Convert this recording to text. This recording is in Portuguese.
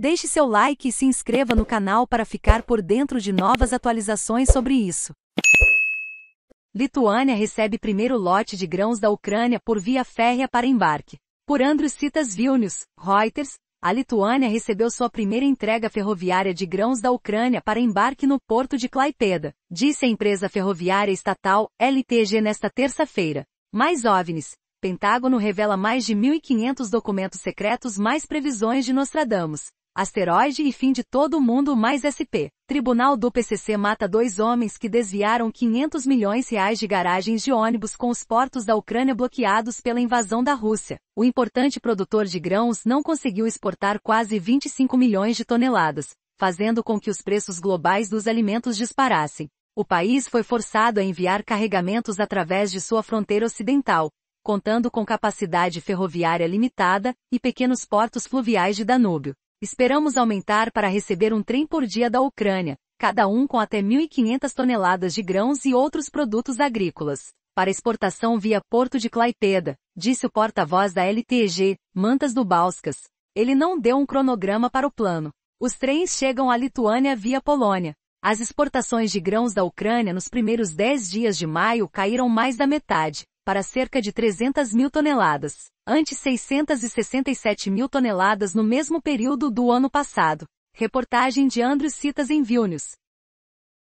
Deixe seu like e se inscreva no canal para ficar por dentro de novas atualizações sobre isso. Lituânia recebe primeiro lote de grãos da Ucrânia por via férrea para embarque. Por Andrew Citas Vilnius, Reuters, a Lituânia recebeu sua primeira entrega ferroviária de grãos da Ucrânia para embarque no porto de Klaipeda, disse a empresa ferroviária estatal LTG nesta terça-feira. Mais OVNIs, Pentágono revela mais de 1.500 documentos secretos mais previsões de Nostradamus. Asteroide e fim de todo mundo mais SP. Tribunal do PCC mata dois homens que desviaram 500 milhões reais de garagens de ônibus com os portos da Ucrânia bloqueados pela invasão da Rússia. O importante produtor de grãos não conseguiu exportar quase 25 milhões de toneladas, fazendo com que os preços globais dos alimentos disparassem. O país foi forçado a enviar carregamentos através de sua fronteira ocidental, contando com capacidade ferroviária limitada e pequenos portos fluviais de Danúbio. Esperamos aumentar para receber um trem por dia da Ucrânia, cada um com até 1.500 toneladas de grãos e outros produtos agrícolas, para exportação via Porto de Claipeda, disse o porta-voz da LTG, Mantas Dubauskas. Ele não deu um cronograma para o plano. Os trens chegam à Lituânia via Polônia. As exportações de grãos da Ucrânia nos primeiros 10 dias de maio caíram mais da metade, para cerca de 300 mil toneladas, antes 667 mil toneladas no mesmo período do ano passado. Reportagem de Andrew Citas em Vilnius,